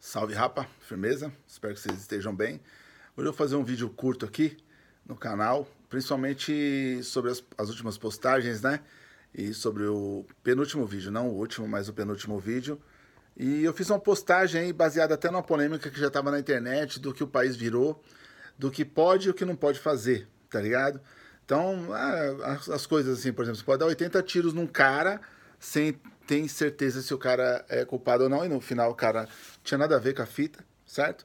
Salve rapa, firmeza? Espero que vocês estejam bem. Hoje eu vou fazer um vídeo curto aqui no canal, principalmente sobre as, as, últimas postagens, né? E sobre o penúltimo vídeo, não o último, mas o penúltimo vídeo. E eu fiz uma postagem aí baseada até numa polêmica que já estava na internet do que o país virou, do que pode e o que não pode fazer, tá ligado? Então, ah, as coisas assim, por exemplo, você pode dar 80 tiros num cara sem tem certeza se o cara é culpado ou não, e no final o cara tinha nada a ver com a fita, certo?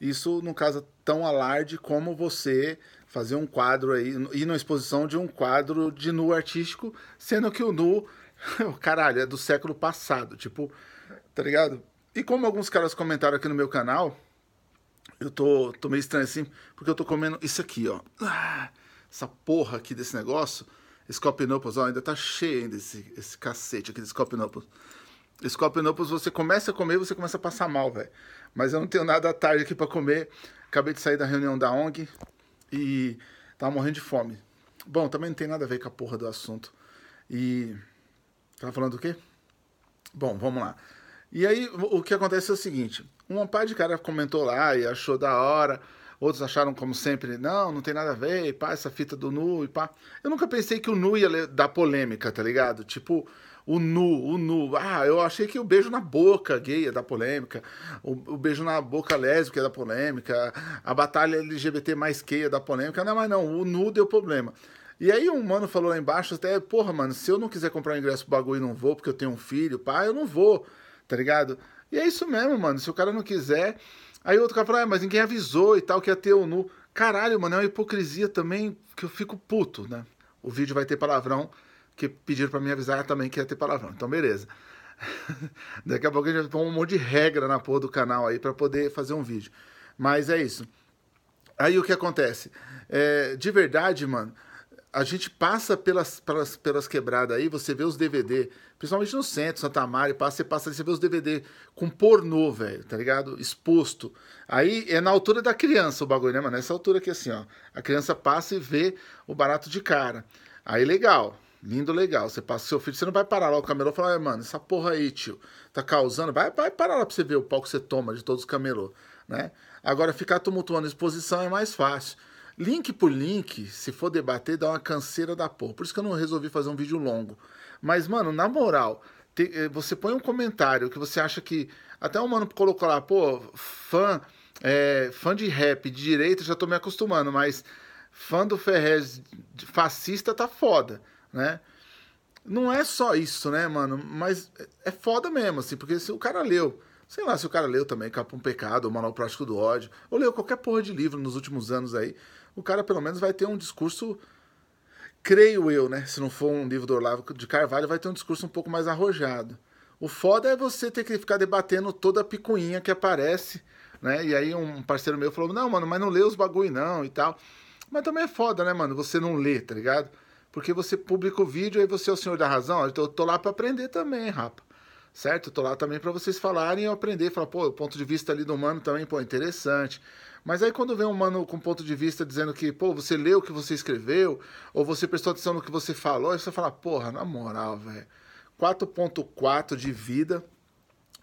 Isso não causa tão alarde como você fazer um quadro aí, ir na exposição de um quadro de nu artístico, sendo que o nu, caralho, é do século passado, tipo, tá ligado? E como alguns caras comentaram aqui no meu canal, eu tô, tô meio estranho assim, porque eu tô comendo isso aqui, ó. Ah, essa porra aqui desse negócio Scopinopus, ó, ainda tá cheio ainda esse, esse cacete aqui de Scopinopus. Scopinopus, você começa a comer, você começa a passar mal, velho. Mas eu não tenho nada à tarde aqui para comer. Acabei de sair da reunião da ONG e tava morrendo de fome. Bom, também não tem nada a ver com a porra do assunto. E. Tava falando o quê? Bom, vamos lá. E aí, o que acontece é o seguinte: um par de cara comentou lá e achou da hora Outros acharam, como sempre, não, não tem nada a ver, pá, essa fita do nu, e pá. Eu nunca pensei que o nu ia dar polêmica, tá ligado? Tipo, o nu, o nu. Ah, eu achei que o beijo na boca gay ia dar polêmica, o, o beijo na boca lésbica ia dar polêmica, a batalha LGBT mais queia ia dar polêmica. Não, mas não, o nu deu problema. E aí um mano falou lá embaixo, até, porra, mano, se eu não quiser comprar um ingresso pro bagulho e não vou, porque eu tenho um filho, pá, eu não vou, tá ligado? E é isso mesmo, mano. Se o cara não quiser, Aí outro cara falou, ah, mas ninguém avisou e tal, que ia ter o nu. Caralho, mano, é uma hipocrisia também que eu fico puto, né? O vídeo vai ter palavrão, que pediram para me avisar também que ia ter palavrão. Então, beleza. Daqui a pouco a gente vai pôr um monte de regra na porra do canal aí para poder fazer um vídeo. Mas é isso. Aí o que acontece? É, de verdade, mano, a gente passa pelas, pelas, pelas quebradas aí, você vê os DVD, principalmente no centro, Santa Maria, passa, você passa ali, você vê os DVD com pornô, velho, tá ligado? Exposto. Aí é na altura da criança o bagulho, né, mano? Nessa altura aqui, assim, ó. A criança passa e vê o barato de cara. Aí legal, lindo, legal. Você passa seu filho, você não vai parar lá o camelô e falar, mano, essa porra aí, tio, tá causando. Vai, vai parar lá pra você ver o pau que você toma de todos os camelô, né? Agora, ficar tumultuando exposição é mais fácil. Link por link, se for debater, dá uma canseira da porra. Por isso que eu não resolvi fazer um vídeo longo. Mas, mano, na moral, te, eh, você põe um comentário que você acha que. Até um mano colocou lá, pô, fã, é, fã de rap de direita, já tô me acostumando, mas fã do Ferrez fascista tá foda, né? Não é só isso, né, mano? Mas é foda mesmo, assim, porque se o cara leu sei lá, se o cara leu também Um Pecado, ou Manual Prático do Ódio, ou leu qualquer porra de livro nos últimos anos aí, o cara pelo menos vai ter um discurso, creio eu, né? Se não for um livro do Olavo de Carvalho, vai ter um discurso um pouco mais arrojado. O foda é você ter que ficar debatendo toda a picuinha que aparece, né? E aí um parceiro meu falou: não, mano, mas não lê os bagulho não e tal. Mas também é foda, né, mano? Você não lê, tá ligado? Porque você publica o vídeo, aí você é o senhor da razão. Eu tô, tô lá pra aprender também, rapa certo? Tô lá também para vocês falarem e eu aprender, falar, pô, o ponto de vista ali do humano também, pô, é interessante. Mas aí quando vem um humano com ponto de vista dizendo que, pô, você leu o que você escreveu, ou você prestou atenção no que você falou, aí você fala, porra, na moral, velho. 4.4 de vida,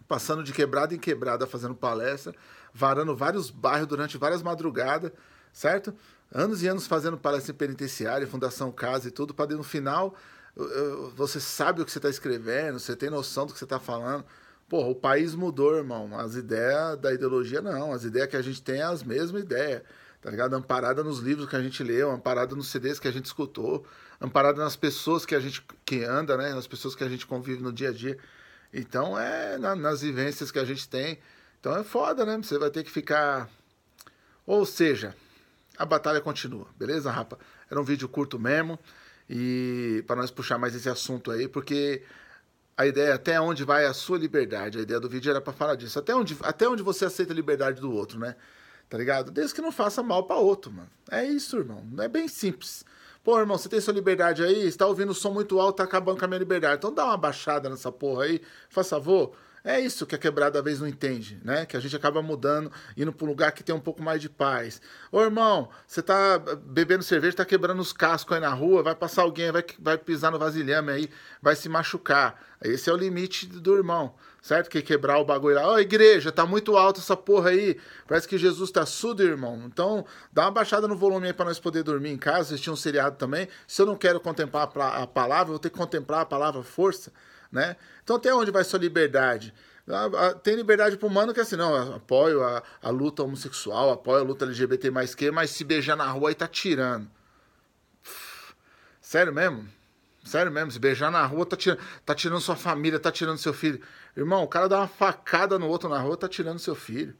passando de quebrada em quebrada, fazendo palestra, varando vários bairros durante várias madrugadas, certo? Anos e anos fazendo palestra em penitenciária, Fundação Casa e tudo, para no final você sabe o que você está escrevendo, você tem noção do que você está falando. Porra, o país mudou, irmão. As ideias da ideologia não. As ideias que a gente tem é as mesmas ideias. Tá ligado? Amparada nos livros que a gente leu, amparada nos CDs que a gente escutou, amparada nas pessoas que a gente que anda, né? Nas pessoas que a gente convive no dia a dia. Então é na, nas vivências que a gente tem. Então é foda, né? Você vai ter que ficar. Ou seja, a batalha continua, beleza, rapa? Era um vídeo curto mesmo e para nós puxar mais esse assunto aí, porque a ideia é até onde vai a sua liberdade. A ideia do vídeo era para falar disso. Até onde, até onde você aceita a liberdade do outro, né? Tá ligado? Desde que não faça mal para outro, mano. É isso, irmão. É bem simples. Pô, irmão, você tem sua liberdade aí? Está ouvindo o som muito alto, tá acabando com a minha liberdade. Então dá uma baixada nessa porra aí, faz favor. É isso que a quebrada às vezes não entende, né? Que a gente acaba mudando, indo para um lugar que tem um pouco mais de paz. Ô irmão, você tá bebendo cerveja, tá quebrando os cascos aí na rua, vai passar alguém, vai, vai pisar no vasilhame aí, vai se machucar. Esse é o limite do irmão, certo? Que quebrar o bagulho lá. Ô igreja, tá muito alto essa porra aí. Parece que Jesus tá surdo, irmão. Então, dá uma baixada no volume aí pra nós poder dormir em casa, assistir um seriado também. Se eu não quero contemplar a palavra, eu vou ter que contemplar a palavra força né? Então até onde vai sua liberdade? Ah, ah, tem liberdade pro humano que é assim, não, apoio a, a, luta homossexual, apoio a luta LGBT mais que, mas se beijar na rua aí tá tirando. Sério mesmo? Sério mesmo, se beijar na rua tá tirando, tá tirando sua família, tá tirando seu filho. Irmão, o cara dá uma facada no outro na rua, tá tirando seu filho.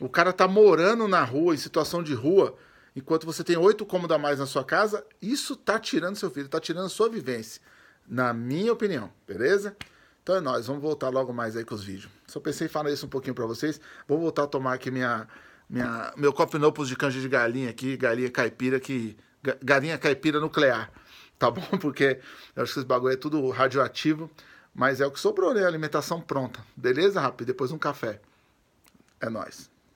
O cara tá morando na rua, em situação de rua, enquanto você tem oito cômodos a mais na sua casa, isso tá tirando seu filho, tá tirando sua vivência na minha opinião, beleza? Então é nóis, vamos voltar logo mais aí com os vídeos. Só pensei em falar isso um pouquinho pra vocês. Vou voltar a tomar aqui minha, minha, meu copinopos de canja de galinha aqui, galinha caipira, que, galinha caipira nuclear, tá bom? Porque eu acho que esse bagulho é tudo radioativo, mas é o que sobrou, né? Alimentação pronta, beleza, rápido? Depois um café. É nóis.